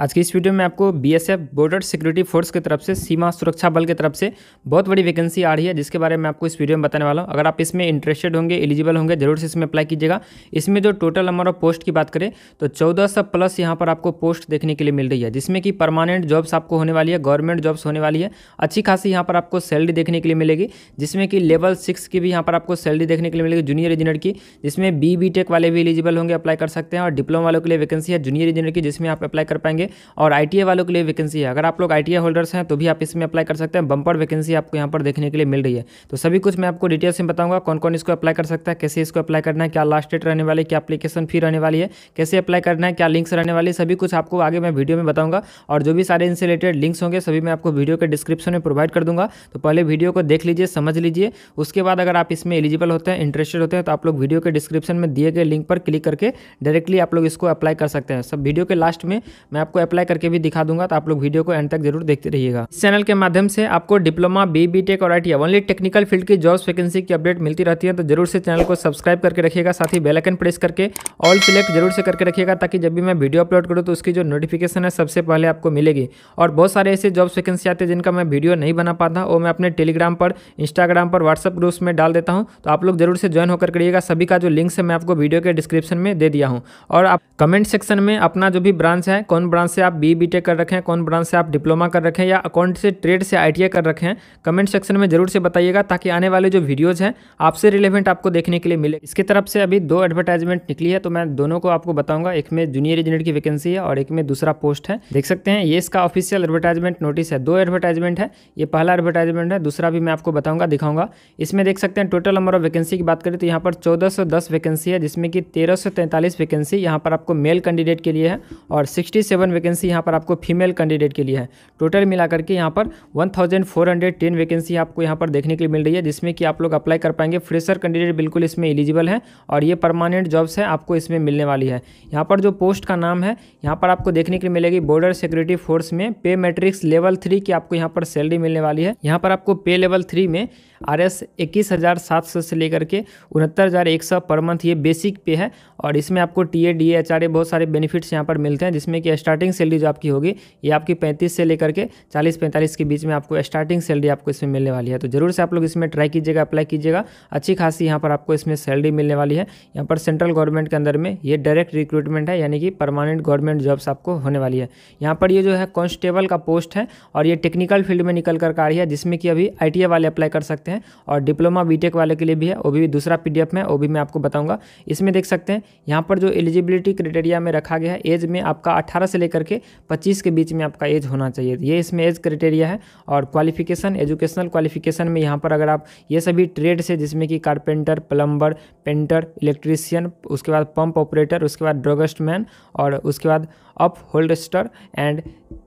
आज की इस वीडियो में आपको बीएसएफ बॉर्डर सिक्योरिटी फोर्स की तरफ से सीमा सुरक्षा बल की तरफ से बहुत बड़ी वैकेंसी आ रही है जिसके बारे में आपको इस वीडियो में बताने वाला हूँ अगर आप इसमें इंटरेस्टेड होंगे एलिजिबल होंगे जरूर से इसमें अप्लाई कीजिएगा इसमें जो टोटल हमारा पोस्ट की बात करें तो चौदह सौ प्लस यहाँ पर आपको पोस्ट देखने के लिए मिल रही है जिसमें कि परमानेंट जॉब्स आपको होने वाली है गवर्नमेंट जॉब्स होने वाली है अच्छी खासी यहाँ पर आपको सैलरी देखने के लिए मिलेगी जिसमें कि लेवल सिक्स की भी यहाँ पर आपको सैलरी देखने के लिए मिलेगी जूनियर इंजीनियर की जिसमें बी बी टेक वाले भी एलिजिबल होंगे अप्लाई कर सकते हैं और डिप्लोमा वालों के लिए वैकेंसी है जूनियर इंजीनियर की जिसमें आप अप्लाई कर पाएंगे और आई वालों के लिए वैकेंसी है अगर आप लोग आई होल्डर्स हैं तो भी आप इसमें अप्लाई कर सकते हैं बंपर वैकेंसी आपको यहाँ पर देखने के लिए मिल रही है तो सभी कुछ मैं आपको डिटेल्स में बताऊंगा कौन कौन इसको अप्लाई कर सकता है कैसे इसको अप्लाई करना है क्या लास्ट डेट रहने वाली क्या अपलीकेशन फी रहने वाली है कैसे अप्लाई करना है क्या लिंक्स रहने वाली सभी कुछ आपको आगे मैं वीडियो में बताऊंगा और जो भी सारे इनसे रिलेटेड लिंक्स होंगे सभी मैं आपको वीडियो के डिस्क्रिप्शन में प्रोवाइड कर दूंगा तो पहले वीडियो को देख लीजिए समझ लीजिए उसके बाद अगर आप इसमें एलिजिबल होते हैं इंटरेस्टेड होते हैं तो आप लोग वीडियो के डिस्क्रिप्शन में दिए गए लिंक पर क्लिक करके डायरेक्टली आप लोग इसको अप्लाई कर सकते हैं सब वीडियो के लास्ट में मैं आपको आपको अप्लाई करके भी दिखा दूंगा तो आप लोग वीडियो को एंड तक जरूर देखते रहिएगा इस चैनल के माध्यम से आपको डिप्लोमा बी बी टेक और आई ओनली टेक्निकल फील्ड की जॉब्स वैकेंसी की अपडेट मिलती रहती है तो जरूर से चैनल को सब्सक्राइब करके रखिएगा साथ ही बेलाइकन प्रेस करके ऑल सिलेक्ट जरूर से करके रखिएगा ताकि जब भी मैं वीडियो अपलोड करूँ तो उसकी जो नोटिफिकेशन है सबसे पहले आपको मिलेगी और बहुत सारे ऐसे जॉब वैकेंसी आते हैं जिनका मैं वीडियो नहीं बना पाता वो मैं अपने टेलीग्राम पर इंस्टाग्राम पर व्हाट्सअप ग्रुप्स में डाल देता हूँ तो आप लोग जरूर से ज्वाइन होकर करिएगा सभी का जो लिंक है मैं आपको वीडियो के डिस्क्रिप्शन में दे दिया हूँ और आप कमेंट सेक्शन में अपना जो भी ब्रांच है कौन ब्रांच ब्रांच से आप बी बी कर रखे हैं कौन ब्रांच से आप डिप्लोमा कर रखे हैं या अकाउंट से ट्रेड से आई कर रखे हैं कमेंट सेक्शन में जरूर से बताइएगा ताकि आने वाले जो वीडियोज़ हैं आपसे रिलेवेंट आपको देखने के लिए मिले इसके तरफ से अभी दो एडवर्टाइजमेंट निकली है तो मैं दोनों को आपको बताऊंगा एक में जूनियर इंजीनियर की वैकेंसी है और एक में दूसरा पोस्ट है देख सकते हैं ये इसका ऑफिशियल एडवर्टाइजमेंट नोटिस है दो एडवर्टाइजमेंट है ये पहला एडवर्टाइजमेंट है दूसरा भी मैं आपको बताऊंगा दिखाऊंगा इसमें देख सकते हैं टोटल नंबर ऑफ वैकेंसी की बात करें तो यहाँ पर चौदह वैकेंसी है जिसमें कि तेरह वैकेंसी यहाँ पर आपको मेल कैंडिडेट के लिए है और सिक्सटी वैकेंसी यहाँ पर आपको फीमेल कैंडिडेट के लिए है टोटल मिलाकर के यहाँ पर 1410 वैकेंसी आपको यहाँ पर देखने के लिए मिल रही है जिसमें कि आप लोग अप्लाई कर पाएंगे फ्रेशर कैंडिडेट बिल्कुल इसमें एलिजिबल है और ये परमानेंट जॉब्स है आपको इसमें मिलने वाली है यहाँ पर जो पोस्ट का नाम है यहाँ पर आपको देखने के लिए मिलेगी बॉर्डर सिक्योरिटी फोर्स में पे मेट्रिक्स लेवल थ्री की आपको यहाँ पर सैलरी मिलने वाली है यहाँ पर आपको पे लेवल थ्री में आर एस इक्कीस हज़ार सात सौ से लेकर के उनहत्तर हज़ार एक सौ पर मंथ ये बेसिक पे है और इसमें आपको T A D H R A बहुत सारे बेनिफिट्स यहाँ पर मिलते हैं जिसमें कि स्टार्टिंग स्टार्टिंग सैलरी जो आपकी होगी ये आपकी पैंतीस से लेकर के चालीस पैंतालीस के बीच में आपको स्टार्टिंग सैलरी आपको इसमें मिलने वाली है तो जरूर से आप लोग इसमें ट्राई कीजिएगा अप्लाई कीजिएगा अच्छी खासी यहाँ पर आपको इसमें सैलरी मिलने वाली है यहाँ पर सेंट्रल गवर्नमेंट के अंदर में ये डायरेक्ट रिक्रूटमेंट है यानी कि परमानेंट गवर्नमेंट जॉब्स आपको होने वाली है यहाँ पर ये जो है कॉन्स्टेबल का पोस्ट है और ये टेक्निकल फील्ड में निकल कर आ रही है जिसमें कि अभी आई वाले अप्लाई कर सकते हैं और डिप्लोमा बीटेक वाले के लिए भी है वो भी दूसरा पी में वो भी मैं आपको बताऊँगा इसमें देख सकते हैं यहाँ पर जो एलिजिबिलिटी क्राइटेरिया में रखा गया है एज में आपका अठारह से लेकर के 25 के बीच में आपका एज होना चाहिए तो ये इसमें एज क्राइटेरिया है और क्वालिफिकेशन एजुकेशनल क्वालिफिकेशन में यहाँ पर अगर आप ये सभी ट्रेड से जिसमें कि कारपेंटर प्लम्बर पेंटर इलेक्ट्रीसियन उसके बाद पंप ऑपरेटर उसके बाद ड्रगस्ट मैन और उसके बाद upholsterer and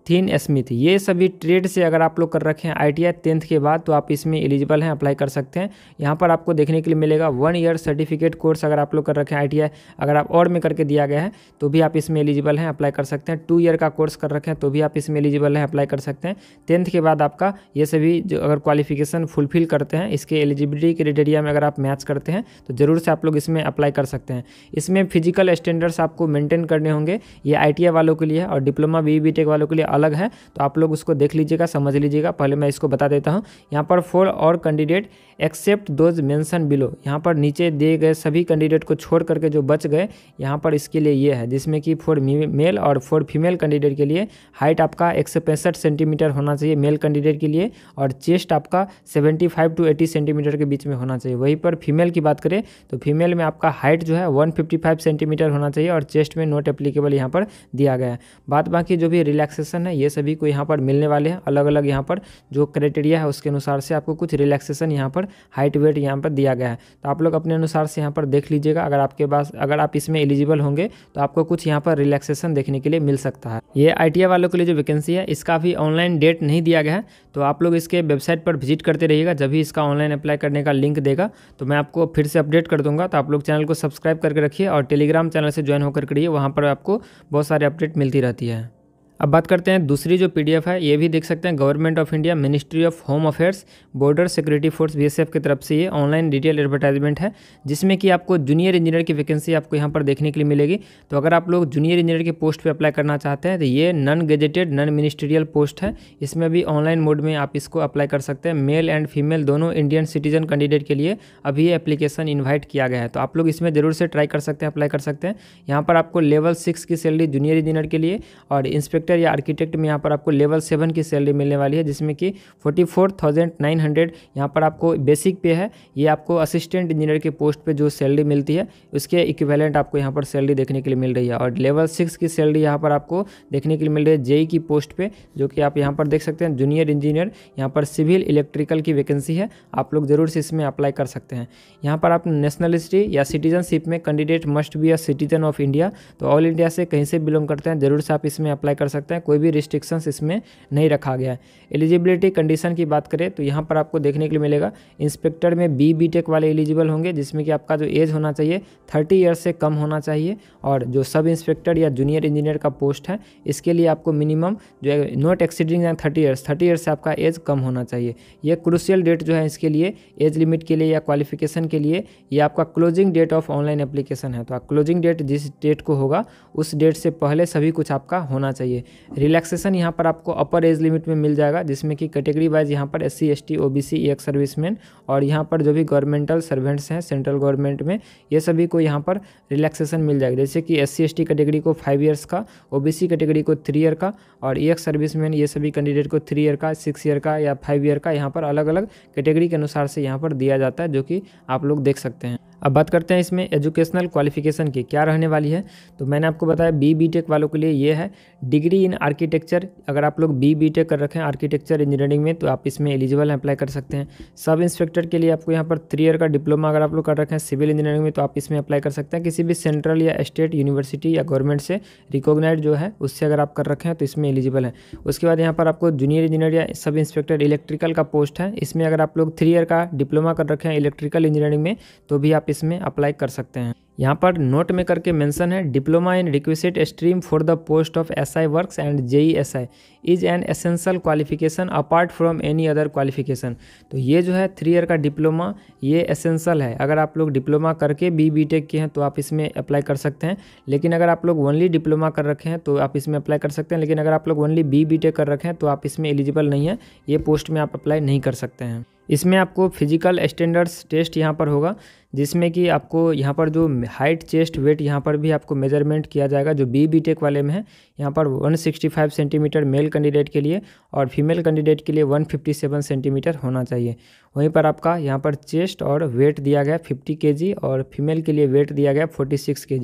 tinsmith e ये सभी ट्रेड से अगर आप लोग कर रखे हैं आई टी टेंथ के बाद तो आप इसमें एलिजिबल हैं अप्लाई कर सकते हैं यहाँ पर आपको देखने के लिए मिलेगा वन ईयर सर्टिफिकेट कोर्स अगर आप लोग कर रखे हैं आई अगर आप और में करके दिया गया है तो भी आप इसमें एलिजिबल हैं अप्लाई कर सकते हैं टू ईयर का कोर्स कर रखें तो भी आप इसमें एलिजिबल हैं अप्लाई कर सकते हैं टेंथ के बाद आपका ये सभी जो अगर क्वालिफिकेशन फुलफिल करते हैं इसके एलिजिबिलिटी क्राइटेरिया में अगर आप मैच करते हैं तो ज़रूर से आप लोग इसमें अप्लाई कर सकते हैं इसमें फिजिकल स्टैंडर्ड्स आपको मेंटेन करने होंगे ये आई वालों के लिए और डिप्लोमा बी बी वालों के लिए अलग है तो आप लोग उसको देख लीजिएगा समझ लीजिएगा पहले मैं इसको बता देता हूँ यहाँ पर फोर और candidate except those mention below यहाँ पर नीचे दिए गए सभी कैंडिडेट को छोड़ करके जो बच गए यहाँ पर इसके लिए ये है जिसमें कि फोर मेल और फोर फीमेल कैंडिडेट के लिए हाइट आपका एक सेंटीमीटर होना चाहिए मेल कैंडिडेट के लिए और चेस्ट आपका सेवेंटी टू एटी सेंटीमीटर के बीच में होना चाहिए वहीं पर फीमेल की बात करें तो फीमेल में आपका हाइट जो है वन सेंटीमीटर होना चाहिए और चेस्ट में नोट एप्लीकेबल यहाँ पर दिया गया है बात बाकी जो भी रिलैक्सेशन रिलैक्सेशन है ये सभी को यहाँ पर मिलने वाले हैं अलग अलग यहाँ पर जो क्राइटेरिया है उसके अनुसार से आपको कुछ रिलैक्सेशन यहाँ पर हाइट वेट यहाँ पर दिया गया है तो आप लोग अपने अनुसार से यहाँ पर देख लीजिएगा अगर आपके पास अगर आप इसमें एलिजिबल होंगे तो आपको कुछ यहाँ पर रिलैक्सेशन देखने के लिए मिल सकता है ये आई वालों के लिए जो वैकेंसी है इसका भी ऑनलाइन डेट नहीं दिया गया है तो आप लोग इसके वेबसाइट पर विजिट करते रहिएगा जब भी इसका ऑनलाइन अप्लाई करने का लिंक देगा तो मैं आपको फिर से अपडेट कर दूंगा तो आप लोग चैनल को सब्सक्राइब करके रखिए और टेलीग्राम चैनल से ज्वाइन होकर करिए वहाँ पर आपको बहुत सारी अपडेट मिलती रहती है अब बात करते हैं दूसरी जो पीडीएफ है ये भी देख सकते हैं government of India ministry of home affairs border security force BSF की तरफ से ये ऑनलाइन डिटेल एडवर्टाइजमेंट है जिसमें कि आपको जूनियर इंजीनियर की वैकेंसी आपको यहाँ पर देखने के लिए मिलेगी तो अगर आप लोग जूनियर इंजीनियर की पोस्ट पर अप्लाई करना चाहते हैं तो ये non gazetted non ministerial post है इसमें भी ऑनलाइन मोड में आप इसको अप्लाई कर सकते हैं मेल एंड फीमेल दोनों इंडियन सिटीजन कैंडिडेट के लिए अभी ये एप्लीकेशन इन्वाइट किया गया है तो आप लोग इसमें ज़रूर से ट्राई कर सकते हैं अप्लाई कर सकते हैं यहाँ पर आपको लेवल सिक्स की सैलरी जूनियर इंजीनियर के लिए और इंस्पेक्टर इंस्ट्रक्टर या आर्किटेक्ट में यहाँ पर आपको लेवल सेवन की सैलरी मिलने वाली है जिसमें कि forty four thousand nine hundred यहाँ पर आपको बेसिक पे है ये आपको असिस्टेंट इंजीनियर के पोस्ट पे जो सैलरी मिलती है उसके इक्विवेलेंट आपको यहाँ पर सैलरी देखने के लिए मिल रही है और लेवल सिक्स की सैलरी यहाँ पर आपको देखने के लिए मिल रही है जेई e e की पोस्ट पर जो कि आप यहाँ पर देख सकते हैं जूनियर इंजीनियर यहाँ पर सिविल इलेक्ट्रिकल की वैकेंसी है आप लोग ज़रूर से इसमें अप्लाई कर सकते हैं यहाँ पर आप नेशनलिस्टी या सिटीजनशिप में candidate must be a citizen of India तो ऑल इंडिया से कहीं से बिलोंग करते हैं ज़रूर से आप इसमें अप्लाई कर सकते सकते हैं कोई भी रिस्ट्रिक्शंस इसमें नहीं रखा गया है एलिजिबिलिटी कंडीशन की बात करें तो यहाँ पर आपको देखने के लिए मिलेगा इंस्पेक्टर में बी बी टेक वाले एलिजिबल होंगे जिसमें कि आपका जो एज होना चाहिए थर्टी ईयर्स से कम होना चाहिए और जो सब इंस्पेक्टर या जूनियर इंजीनियर का पोस्ट है इसके लिए आपको मिनिमम जो है not exceeding thirty years thirty years से आपका एज कम होना चाहिए यह क्रूशियल डेट जो है इसके लिए एज लिमिट के लिए या क्वालिफिकेशन के लिए ये आपका closing date of online application है तो क्लोजिंग डेट जिस डेट को होगा उस डेट से पहले सभी कुछ आपका होना चाहिए रिलैक्सेशन यहाँ पर आपको अपर एज लिमिट में मिल जाएगा जिसमें कि कैटेगरी वाइज यहाँ पर S C S T O B C ex serviceman और यहाँ पर जो भी गवर्नमेंटल सर्वेंट्स हैं सेंट्रल गवर्नमेंट में ये सभी को यहाँ पर रिलैक्सेशन मिल जाएगा जैसे कि S C S T category को फाइव ईयर्स का ओ बी सी कैटेगरी को थ्री ईयर का और ई एक्स सर्विसमैन ये सभी कैंडिडेट को थ्री ईयर का सिक्स ईयर का या फाइव ईयर का यहाँ पर अलग अलग कैटेगरी के अनुसार से यहाँ पर दिया जाता है जो कि आप लोग देख सकते हैं अब बात करते हैं इसमें एजुकेशनल क्वालिफिकेशन की क्या रहने वाली है तो मैंने आपको बताया बी बी टेक वालों के लिए ये है डिग्री इन आर्किटेक्चर अगर आप लोग बी बी टेक कर रखें आर्किटेक्चर इंजीनियरिंग में तो आप इसमें एलिजिबल हैं अप्लाई कर सकते हैं सब इंस्पेक्टर के लिए आपको यहाँ पर थ्री ईयर का डिप्लोमा अगर आप लोग कर रखें सिविल इंजीनियरिंग में तो आप इसमें अप्लाई कर सकते हैं किसी भी सेंट्रल या स्टेट यूनिवर्सिटी या गवर्नमेंट से रिकोगनाइज जो है उससे अगर आप कर रखें तो इसमें एलिजिबल है उसके बाद यहाँ पर आपको जूनियर इंजीनियर या सब इंस्पेक्टर इलेक्ट्रिकल का पोस्ट है इसमें अगर आप लोग थ्री ईयर का डिप्लोमा कर रखें इलेक्ट्रिकल इंजीनियरिंग में तो भी आप इसमें अप्लाई कर सकते हैं यहाँ पर नोट में करके मेंशन है diploma in request stream for the post of SI works and J SI is an essential qualification apart from any other qualification तो ये जो है थ्री ईयर का डिप्लोमा ये एसेंशियल है अगर आप लोग डिप्लोमा करके बी बी टेक के हैं तो आप इसमें अप्लाई कर सकते हैं लेकिन अगर आप लोग ओनली डिप्लोमा कर रखे हैं तो आप इसमें अप्लाई कर सकते हैं लेकिन अगर आप लोग ओनली बी बी टेक कर रखे हैं तो आप इसमें एलिजिबल नहीं है ये पोस्ट में आप अप्लाई नहीं कर सकते हैं इसमें आपको फिजिकल स्टैंडर्ड्स टेस्ट यहाँ पर होगा जिसमें कि आपको यहाँ पर जो हाइट चेस्ट वेट यहाँ पर भी आपको मेजरमेंट किया जाएगा जो बी बी टेक वाले में है यहाँ पर 165 सेंटीमीटर मेल कैंडिडेट के लिए और फीमेल कैंडिडेट के लिए 157 सेंटीमीटर होना चाहिए वहीं पर आपका यहाँ पर चेस्ट और वेट दिया गया 50 के और फीमेल के लिए वेट दिया गया 46 के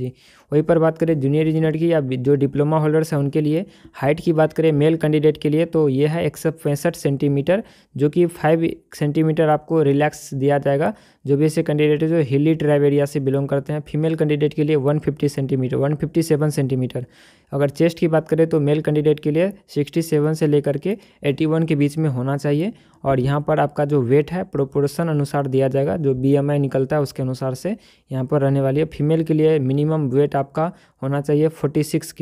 वहीं पर बात करें जूनियर इंजीनियर की या जो डिप्लोमा होल्डर्स हैं उनके लिए हाइट की बात करें मेल कैंडिडेट के लिए तो ये है एक सेंटीमीटर जो कि फाइव सेंटीमीटर आपको रिलैक्स दिया जाएगा जो भी ऐसे कैंडिडेट है जो हिली ट्राइब एरिया से बिलोंग करते हैं फीमेल कैंडिडेट के लिए 150 सेंटीमीटर 157 सेंटीमीटर अगर चेस्ट की बात करें तो मेल कैंडिडेट के लिए 67 से लेकर के 81 के बीच में होना चाहिए और यहाँ पर आपका जो वेट है प्रोपोर्शन अनुसार दिया जाएगा जो बी निकलता है उसके अनुसार से यहाँ पर रहने वाली है फीमेल के लिए मिनिमम वेट आपका होना चाहिए फोर्टी सिक्स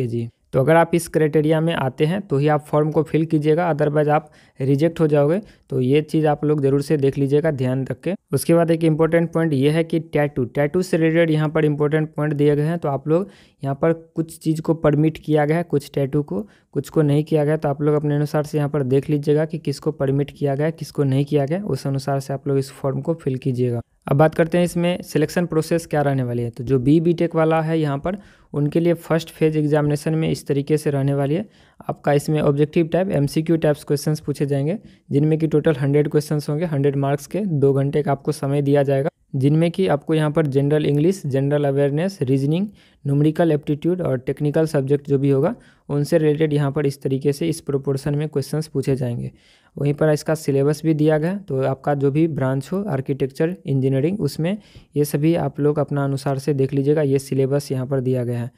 तो अगर आप इस क्राइटेरिया में आते हैं तो ही आप फॉर्म को फिल कीजिएगा अदरवाइज आप रिजेक्ट हो जाओगे तो ये चीज़ आप लोग जरूर से देख लीजिएगा ध्यान रख के उसके बाद एक इंपॉर्टेंट पॉइंट ये है कि टैटू टैटू से रिलेटेड यहाँ पर इम्पोर्टेंट पॉइंट दिए गए हैं तो आप लोग यहाँ पर कुछ चीज़ को परमिट किया गया है कुछ टैटू को कुछ को नहीं किया गया तो आप लोग अपने अनुसार से यहाँ पर देख लीजिएगा कि किसको परमिट किया गया किसको नहीं किया गया उस अनुसार से आप लोग इस फॉर्म को फिल कीजिएगा अब बात करते हैं इसमें सिलेक्शन प्रोसेस क्या रहने वाली है तो जो बी बी टेक वाला है यहाँ पर उनके लिए फर्स्ट फेज एग्जामिनेशन में इस तरीके से रहने वाली है आपका इसमें objective type M C Q types question पूछे जाएंगे जिनमें कि टोटल हंड्रेड क्वेश्चन होंगे हंड्रेड मार्क्स के दो घंटे का आपको समय दिया जाएगा जिनमें कि आपको यहाँ पर general English general awareness reasoning numerical aptitude और टेक्निकल सब्जेक्ट जो भी होगा उनसे रिलेटेड यहाँ पर इस तरीके से इस प्रोपोर्शन में क्वेश्चंस पूछे जाएंगे वहीं पर इसका सिलेबस भी दिया गया तो आपका जो भी ब्रांच हो आर्किटेक्चर इंजीनियरिंग उसमें ये सभी आप लोग अपना अनुसार से देख लीजिएगा ये सिलेबस यहाँ पर दिया गया है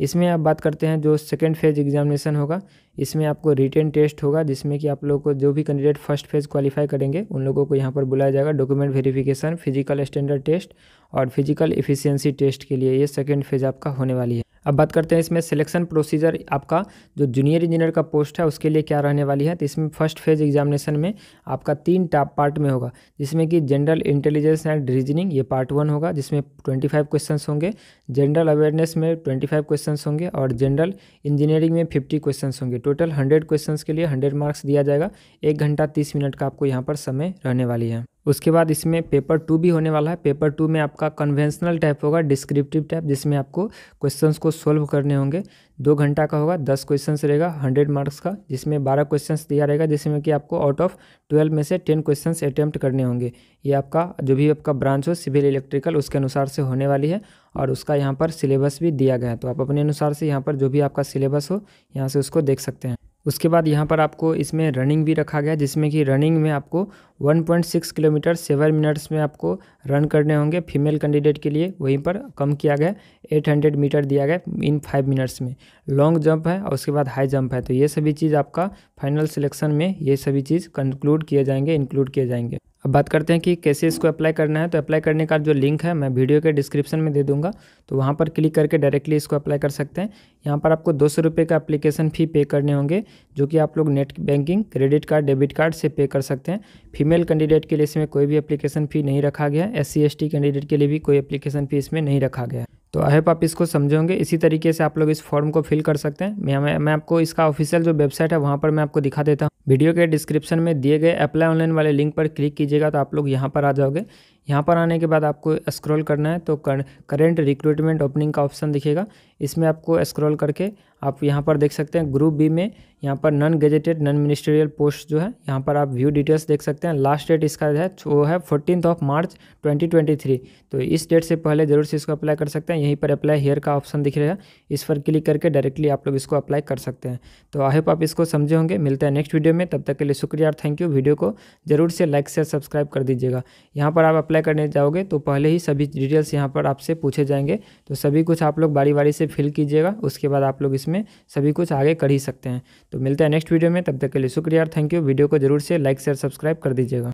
इसमें आप बात करते हैं जो सेकेंड फेज़ एग्जामिनेशन होगा इसमें आपको रिटर्न टेस्ट होगा जिसमें कि आप लोग को जो भी कैंडिडेट फर्स्ट फेज़ क्वालिफाई करेंगे उन लोगों को यहाँ पर बुलाया जाएगा document verification physical standard test और फिजिकल इफिशियंसी टेस्ट के लिए ये सेकेंड फेज़ आपका होने वाली है अब बात करते हैं इसमें सिलेक्शन प्रोसीजर आपका जो जूनियर इंजीनियर का पोस्ट है उसके लिए क्या रहने वाली है तो इसमें फर्स्ट फेज एग्जामिनेशन में आपका तीन टाप पार्ट में होगा जिसमें कि जनरल इंटेलिजेंस एंड रीजनिंग ये पार्ट वन होगा जिसमें ट्वेंटी फाइव क्वेश्चन होंगे जनरल अवेयरनेस में ट्वेंटी फाइव क्वेश्चन होंगे और जनरल इंजीनियरिंग में फिफ्टी क्वेश्चन होंगे टोटल हंड्रेड क्वेश्चन के लिए हंड्रेड मार्क्स दिया जाएगा एक घंटा तीस मिनट का आपको यहाँ पर समय रहने वाली है उसके बाद इसमें पेपर टू भी होने वाला है पेपर टू में आपका कन्वेंशनल टाइप होगा डिस्क्रिप्टिव टाइप जिसमें आपको क्वेश्चंस को सोल्व करने होंगे दो घंटा का होगा दस क्वेश्चंस रहेगा हंड्रेड मार्क्स का जिसमें बारह क्वेश्चंस दिया रहेगा जिसमें कि आपको आउट ऑफ ट्वेल्व में से टेन क्वेश्चंस अटैम्प्ट करने होंगे ये आपका जो भी आपका ब्रांच हो सिविल इलेक्ट्रिकल उसके अनुसार से होने वाली है और उसका यहाँ पर सिलेबस भी दिया गया है तो आप अपने अनुसार से यहाँ पर जो भी आपका सिलेबस हो यहाँ से उसको देख सकते हैं उसके बाद यहाँ पर आपको इसमें रनिंग भी रखा गया जिसमें कि रनिंग में आपको 1.6 किलोमीटर सेवन मिनट्स में आपको रन करने होंगे फीमेल कैंडिडेट के लिए वहीं पर कम किया गया 800 मीटर दिया गया इन फाइव मिनट्स में लॉन्ग जंप है और उसके बाद हाई जंप है तो ये सभी चीज़ आपका फाइनल सिलेक्शन में ये सभी चीज़ कंक्लूड किए जाएंगे इंक्लूड किए जाएंगे अब बात करते हैं कि कैसे इसको अप्लाई करना है तो अप्लाई करने का जो लिंक है मैं वीडियो के डिस्क्रिप्शन में दे दूंगा तो वहाँ पर क्लिक करके डायरेक्टली इसको अप्लाई कर सकते हैं यहाँ पर आपको दो सौ रुपये का एप्लीकेशन फ़ी पे करने होंगे जो कि आप लोग net banking credit card debit card से पे कर सकते हैं फीमेल कैंडिडेट के लिए इसमें कोई भी अप्लीकेशन फ़ी नहीं रखा गया है एस सी कैंडिडेट के लिए भी कोई अप्लीकेशन फ़ी इसमें नहीं रखा गया है तो आई होप आप इसको समझोगे इसी तरीके से आप लोग इस फॉर्म को फिल कर सकते हैं मैं मैं आपको इसका ऑफिशियल जो वेबसाइट है वहाँ पर मैं आपको दिखा देता हूँ वीडियो के डिस्क्रिप्शन में दिए गए अप्लाई ऑनलाइन वाले लिंक पर क्लिक कीजिएगा तो आप लोग यहाँ पर आ जाओगे यहाँ पर आने के बाद आपको स्क्रॉल करना है तो करेंट रिक्रूटमेंट ओपनिंग का ऑप्शन दिखेगा इसमें आपको स्क्रॉल करके आप यहाँ पर देख सकते हैं ग्रुप बी में यहाँ पर non gazetted non ministerial post जो है यहाँ पर आप व्यू डिटेल्स देख सकते हैं लास्ट डेट इसका है वो है फोर्टीन ऑफ मार्च 2023 तो इस डेट से पहले ज़रूर से इसको अप्लाई कर सकते हैं यहीं पर अप्लाई हेयर का ऑप्शन दिख रहा है इस पर क्लिक करके डायरेक्टली आप लोग इसको अप्लाई कर सकते हैं तो आई होप आप इसको समझे होंगे मिलते हैं नेक्स्ट वीडियो में तब तक के लिए शुक्रिया और थैंक यू वीडियो को जरूर से लाइक शेयर सब्सक्राइब कर दीजिएगा यहाँ पर आप अप्लाई करने जाओगे तो पहले ही सभी डिटेल्स यहाँ पर आपसे पूछे जाएंगे तो सभी कुछ आप लोग बारी बारी से फिल कीजिएगा उसके बाद आप लोग इसमें सभी कुछ आगे कर ही सकते हैं तो मिलते हैं नेक्स्ट वीडियो में तब तक के लिए शुक्रिया थैंक यू वीडियो को जरूर से लाइक शेयर सब्सक्राइब कर दीजिएगा